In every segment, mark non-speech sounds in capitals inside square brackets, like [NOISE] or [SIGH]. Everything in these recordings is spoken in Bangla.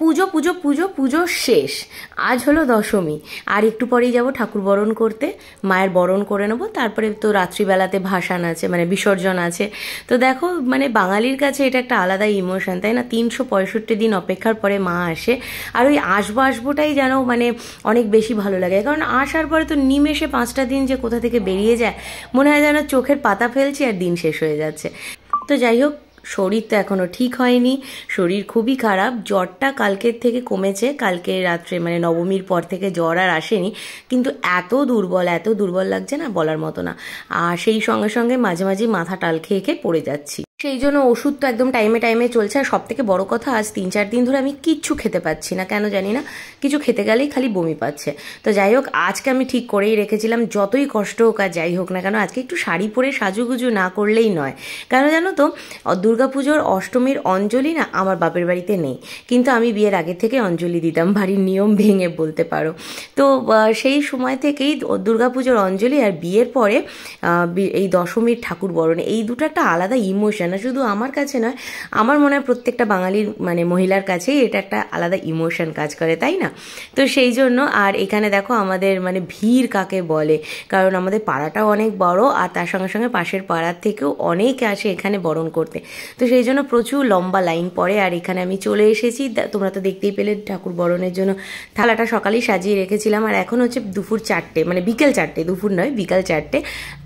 পুজো পুজো পুজো পুজো শেষ আজ হলো দশমী আর একটু পরেই যাব ঠাকুর বরণ করতে মায়ের বরণ করে নেবো তারপরে তো রাত্রিবেলাতে ভাসান আছে মানে বিসর্জন আছে তো দেখো মানে বাঙালির কাছে এটা একটা আলাদা ইমোশন তাই না তিনশো পঁয়ষট্টি দিন অপেক্ষার পরে মা আসে আর ওই আসবো আসবোটাই যেন মানে অনেক বেশি ভালো লাগে কারণ আসার পরে তো নিমেষে পাঁচটা দিন যে কোথা থেকে বেরিয়ে যায় মনে হয় যেন চোখের পাতা ফেলছি আর দিন শেষ হয়ে যাচ্ছে তো যাই হোক শরীর তো এখনও ঠিক হয়নি শরীর খুবই খারাপ জ্বরটা কালকের থেকে কমেছে কালকে রাত্রে মানে নবমীর পর থেকে জ্বর আর আসেনি কিন্তু এত দুর্বল এত দুর্বল লাগছে না বলার মতো না আর সেই সঙ্গে সঙ্গে মাঝে মাঝে মাথা টাল খেয়ে খেয়ে পড়ে যাচ্ছি সেই জন্য ওষুধ তো একদম টাইমে টাইমে চলছে আর সব থেকে বড়ো কথা আজ তিন চার দিন ধরে আমি কিচ্ছু খেতে পাচ্ছি না কেন জানি না কিছু খেতে গেলেই খালি বমি পাচ্ছে তো যাই হোক আজকে আমি ঠিক করেই রেখেছিলাম যতই কষ্ট হোক আর যাই হোক না কেন আজকে একটু শাড়ি পরে সাজুগুজু না করলেই নয় কেন জানো তো দুর্গাপুজোর অষ্টমীর অঞ্জলি না আমার বাপের বাড়িতে নেই কিন্তু আমি বিয়ের আগে থেকে অঞ্জলি দিতাম বাড়ির নিয়ম ভেঙে বলতে পারো তো সেই সময় থেকেই দুর্গাপুজোর অঞ্জলি আর বিয়ের পরে এই দশমীর ঠাকুর বরণ এই দুটো একটা আলাদা ইমোশন না শুধু আমার কাছে নয় আমার মনে হয় প্রত্যেকটা বাঙালির মানে মহিলার কাছেই এটা একটা আলাদা ইমোশন কাজ করে তাই না তো সেই জন্য আর এখানে দেখো আমাদের মানে ভিড় কাকে বলে কারণ আমাদের পাড়াটাও অনেক বড় আর তার সঙ্গে সঙ্গে পাশের পাড়ার থেকেও অনেকে আসে এখানে বরণ করতে তো সেই জন্য প্রচুর লম্বা লাইন পড়ে আর এখানে আমি চলে এসেছি তোমরা তো দেখতেই পেলে ঠাকুর বরণের জন্য থালাটা সকালেই সাজিয়ে রেখেছিলাম আর এখন হচ্ছে দুপুর চারটে মানে বিকেল চারটে দুপুর নয় বিকাল চারটে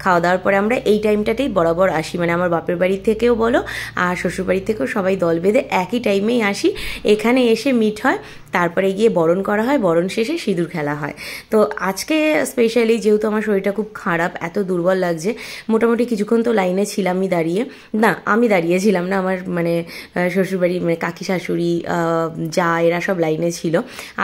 খাওয়া দাওয়ার পরে আমরা এই টাইমটাতেই বরাবর আসি মানে আমার বাপের বাড়ি থেকেও বলো আর শ্বশুরবাড়ি থেকেও সবাই দল বেঁধে একই টাইমেই আসি এখানে এসে মিট হয় তারপরে গিয়ে বরণ করা হয় বরণ শেষে সিঁদুর খেলা হয় তো আজকে স্পেশালি যেহেতু আমার শরীরটা খুব খারাপ এত দুর্বল লাগছে মোটামুটি কিছুক্ষণ তো লাইনে ছিলামই দাঁড়িয়ে না আমি দাঁড়িয়েছিলাম না আমার মানে শ্বশুরবাড়ি মানে কাকি শাশুড়ি যা এরা সব লাইনে ছিল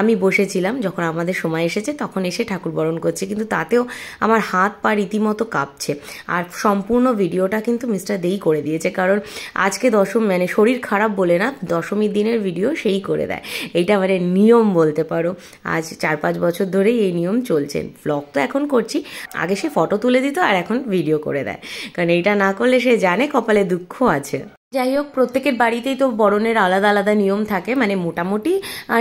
আমি বসেছিলাম যখন আমাদের সময় এসেছে তখন এসে ঠাকুর বরণ করছে কিন্তু তাতেও আমার হাত পা রীতিমতো কাঁপছে আর সম্পূর্ণ ভিডিওটা কিন্তু মিস্টার দেই করে দিয়েছে কারণ আজকে দশম মানে শরীর খারাপ বলে না দশমীর দিনের ভিডিও সেই করে দেয় এইটা মানে নিয়ম বলতে পারো আজ চার পাঁচ বছর ধরেই এই নিয়ম চলছে ব্লগ তো এখন করছি আগে সে ফটো তুলে দিত আর এখন ভিডিও করে দেয় কারণ এটা না করলে সে জানে কপালে দুঃখ আছে যাই হোক প্রত্যেকের বাড়িতেই তো বরণের আলাদা আলাদা নিয়ম থাকে মানে মোটামুটি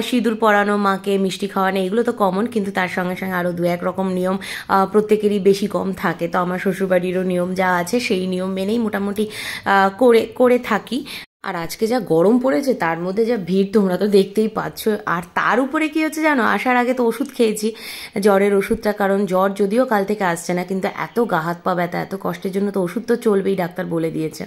সিঁদুর পরানো মাকে মিষ্টি খাওয়ানো এগুলো তো কমন কিন্তু তার সঙ্গে সঙ্গে আরও দু এক রকম নিয়ম প্রত্যেকেরই বেশি কম থাকে তো আমার শ্বশুরবাড়িরও নিয়ম যা আছে সেই নিয়ম মেনেই মোটামুটি করে করে থাকি আর আজকে যা গরম পড়েছে তার মধ্যে যা ভিড় তোমরা তো দেখতেই পাচ্ছ আর তার উপরে কি হচ্ছে জানো আসার আগে তো ওষুধ খেয়েছি জ্বরের ওষুধটা কারণ জ্বর যদিও কাল থেকে আসছে না কিন্তু এত গা হাত পা ব্যথা এত কষ্টের জন্য তো ওষুধ তো চলবেই ডাক্তার বলে দিয়েছে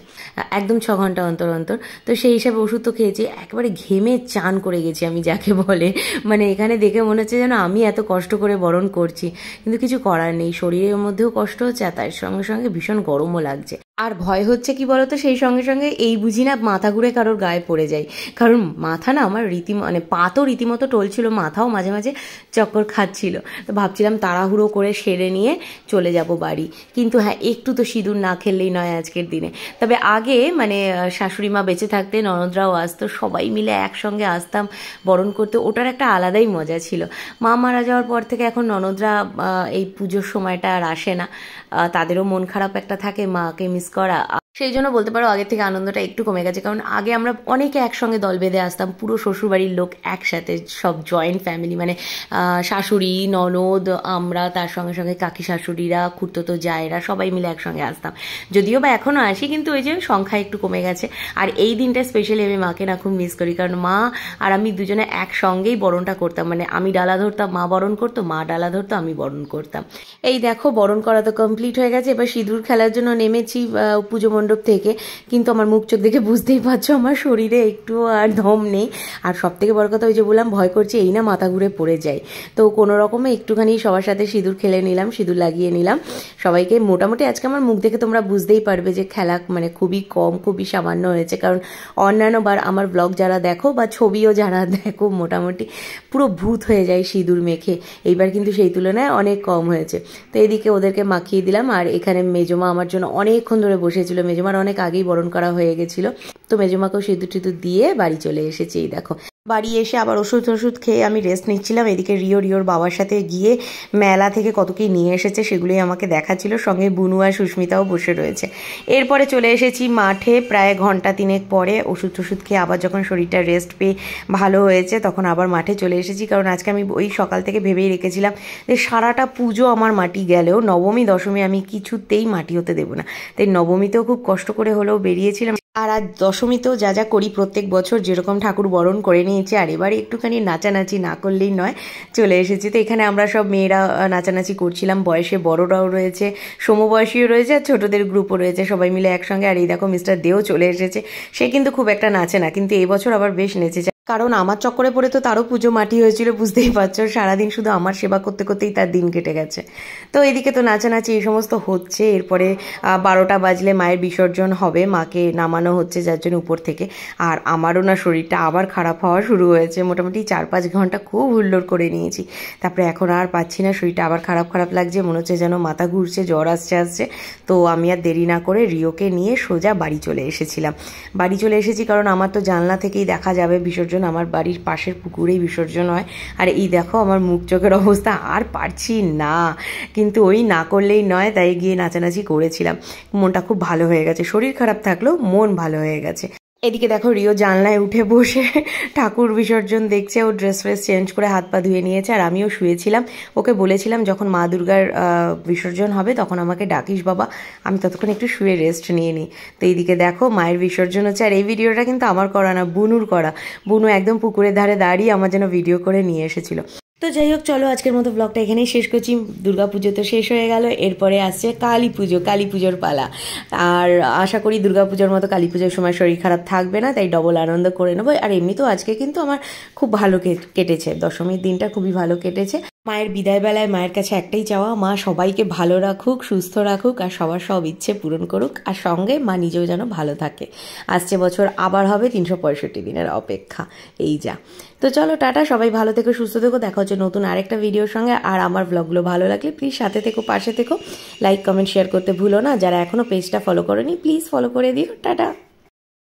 একদম ছ ঘন্টা অন্তর অন্তর তো সেই হিসাবে ওষুধ তো খেয়েছি একেবারে ঘেমে চান করে গেছি আমি যাকে বলে মানে এখানে দেখে মনে হচ্ছে যেন আমি এত কষ্ট করে বরণ করছি কিন্তু কিছু করার নেই শরীরের মধ্যেও কষ্ট হচ্ছে আর তার সঙ্গে সঙ্গে ভীষণ গরমও লাগছে আর ভয় হচ্ছে কি বলতো সেই সঙ্গে সঙ্গে এই বুঝি না মাথা ঘুরে কারোর গায়ে পড়ে যায় কারণ মাথা না আমার রীতি মানে পা তো রীতিমতো টলছিল মাথাও মাঝে মাঝে চক্কর খাচ্ছিল তো ভাবছিলাম তাড়াহুড়ো করে সেরে নিয়ে চলে যাব বাড়ি কিন্তু হ্যাঁ একটু তো সিঁদুর না খেললেই নয় আজকের দিনে তবে আগে মানে শাশুড়ি মা বেঁচে থাকতে ননদরাও আসতো সবাই মিলে একসঙ্গে আসতাম বরণ করতে ওটার একটা আলাদাই মজা ছিল মা মারা যাওয়ার পর থেকে এখন ননদরা এই পুজোর সময়টা আর আসে না তাদেরও মন খারাপ একটা থাকে মাকে মিস got a সেই জন্য বলতে পারো আগের থেকে আনন্দটা একটু কমে গেছে কারণ আগে আমরা অনেকে একসঙ্গে দল বেঁধে আসতাম পুরো শ্বশুরবাড়ির লোক একসাথে সব জয়েন্ট ফ্যামিলি মানে শাশুড়ি ননদ আমরা তার সঙ্গে সঙ্গে কাকি শাশুড়িরা খুঁড়তো যায়রা সবাই মিলে একসঙ্গে আসতাম যদিও বা এখনও আসি কিন্তু ওই যে সংখ্যা একটু কমে গেছে আর এই দিনটা স্পেশালি আমি মাকে না খুব মিস করি কারণ মা আর আমি দুজনে একসঙ্গেই বরণটা করতাম মানে আমি ডালা ধরতাম মা বরণ করতো মা ডালা ধরতো আমি বরণ করতাম এই দেখো বরণ করা তো কমপ্লিট হয়ে গেছে এবার সিঁদুর খেলার জন্য নেমেছি পুজো মণ্ডপ থেকে কিন্তু আমার মুখ চোখ দেখে বুঝতেই পারছো আমার শরীরে একটু আর দম নেই আর সব থেকে বড় কথা ওই যে বললাম ভয় করছি এই না মাথা ঘুরে পড়ে যায় তো কোনো রকমে একটুখানি সবার সাথে সিঁদুর খেলে নিলাম সিঁদুর লাগিয়ে নিলাম সবাইকে মোটামুটি আজকে আমার মুখ দেখে তোমরা বুঝতেই পারবে যে খেলা মানে খুবই কম খুবই সামান্য হয়েছে কারণ অন্যান্য বার আমার ব্লগ যারা দেখো বা ছবিও যারা [LAUGHS] দেখো মোটামুটি পুরো ভূত হয়ে যায় সিঁদুর মেখে এইবার কিন্তু সেই তুলনায় অনেক কম হয়েছে তো এদিকে ওদেরকে মাখিয়ে দিলাম আর এখানে মেজমা আমার জন্য অনেকক্ষণ ধরে বসেছিল মেজমার অনেক আগেই বরণ করা হয়ে গেছিলো তো মেজমাকেও সিঁদুর টিঁদুর দিয়ে বাড়ি চলে এসেছি এই দেখো বাড়ি এসে আবার ওষুধ ওষুধ খেয়ে আমি রেস্ট নিচ্ছিলাম এদিকে রিও রিওর বাবার সাথে গিয়ে মেলা থেকে কত কী নিয়ে এসেছে সেগুলোই আমাকে দেখাচ্ছিল সঙ্গে বুনু আর সুস্মিতাও বসে রয়েছে এরপরে চলে এসেছি মাঠে প্রায় ঘন্টা তিনেক পরে ওষুধ টষুধ খেয়ে আবার যখন শরীরটা রেস্ট পেয়ে ভালো হয়েছে তখন আবার মাঠে চলে এসেছি কারণ আজকে আমি ওই সকাল থেকে ভেবেই রেখেছিলাম যে সারাটা পুজো আমার মাটি গেলেও নবমী দশমী আমি কিছুতেই মাটি হতে দেবো না তাই নবমীতেও খুব কষ্ট করে হলেও বেরিয়েছিলাম আর আজ দশমীতেও যা যা করি প্রত্যেক বছর যেরকম ঠাকুর বরণ করে নিই নিয়েছি আর এবারে একটুখানি নাচানাচি না করলেই নয় চলে এসেছি তো এখানে আমরা সব মেয়েরা নাচানাচি করছিলাম বয়সে বড়রাও রয়েছে সমবয়সীও রয়েছে আর ছোটোদের গ্রুপও রয়েছে সবাই মিলে একসঙ্গে আর এই দেখো মিস্টার দেও চলে এসেছে সে কিন্তু খুব একটা নাচে না কিন্তু এবছর আবার বেশ নেচেছে কারণ আমার চক্করে পড়ে তো তারও পুজো মাটি হয়েছিল বুঝতেই পারছো সারাদিন শুধু আমার সেবা করতে করতেই তার দিন কেটে গেছে তো এদিকে তো নাচানাচি এই সমস্ত হচ্ছে এরপরে বারোটা বাজলে মায়ের বিসর্জন হবে মাকে নামানো হচ্ছে যার জন্য উপর থেকে আর আমারও না শরীরটা আবার খারাপ হওয়া শুরু হয়েছে মোটামুটি চার পাঁচ ঘন্টা খুব হুল্লোড় করে নিয়েছি তারপরে এখন আর পাচ্ছি না শরীরটা আবার খারাপ খারাপ লাগছে মনে হচ্ছে যেন মাথা ঘুরছে জ্বর আসছে আসছে তো আমি আর দেরি না করে রিওকে নিয়ে সোজা বাড়ি চলে এসেছিলাম বাড়ি চলে এসেছি কারণ আমার তো জানলা থেকেই দেখা যাবে বিসর্জন বিসর্জন আমার বাড়ির পাশের পুকুরেই বিসর্জন হয় আর এই দেখো আমার মুখ চোখের অবস্থা আর পারছি না কিন্তু ওই না করলেই নয় তাই গিয়ে নাচানাচি করেছিলাম মনটা খুব ভালো হয়ে গেছে শরীর খারাপ থাকলেও মন ভালো হয়ে গেছে এদিকে দেখো রিও জানলায় উঠে বসে ঠাকুর বিসর্জন দেখছে ও ড্রেস ফ্রেস চেঞ্জ করে হাত পা ধুয়ে নিয়েছে আর আমিও শুয়েছিলাম ওকে বলেছিলাম যখন মা দুর্গার বিসর্জন হবে তখন আমাকে ডাকিস বাবা আমি ততক্ষণ একটু শুয়ে রেস্ট নিয়ে নিই তো এইদিকে দেখো মায়ের বিসর্জন হচ্ছে আর এই ভিডিওটা কিন্তু আমার করা না বুনুর করা বুনু একদম পুকুরের ধারে দাঁড়িয়ে আমার যেন ভিডিও করে নিয়ে এসেছিল তো যাই হোক চলো আজকের মতো ব্লগটা এখানেই শেষ করছি দুর্গা পুজো তো শেষ হয়ে গেল এরপরে আসছে কালী পুজো কালী পুজোর পালা আর আশা করি দুর্গা পুজোর মতো কালী পুজোর সময় শরীর খারাপ থাকবে না তাই ডবল আনন্দ করে নেবো আর এমনিতেও আজকে কিন্তু আমার খুব ভালো কেটেছে দশমীর দিনটা খুবই ভালো কেটেছে মায়ের বিদায়বেলায় মায়ের কাছে একটাই চাওয়া মা সবাইকে ভালো রাখুক সুস্থ রাখুক আর সবার সব ইচ্ছে পূরণ করুক আর সঙ্গে মা নিজেও যেন ভালো থাকে আসছে বছর আবার হবে তিনশো পঁয়ষট্টি দিনের অপেক্ষা এই যা তো চলো টাটা সবাই ভালো থেকো সুস্থ থেকো দেখা হচ্ছে নতুন আরেকটা ভিডিওর সঙ্গে আর আমার ব্লগগুলো ভালো লাগলে প্লিজ সাথে থেকো পাশে থেকো লাইক কমেন্ট শেয়ার করতে ভুলো না যারা এখনও পেজটা ফলো করেনি প্লিজ ফলো করে দিও টাটা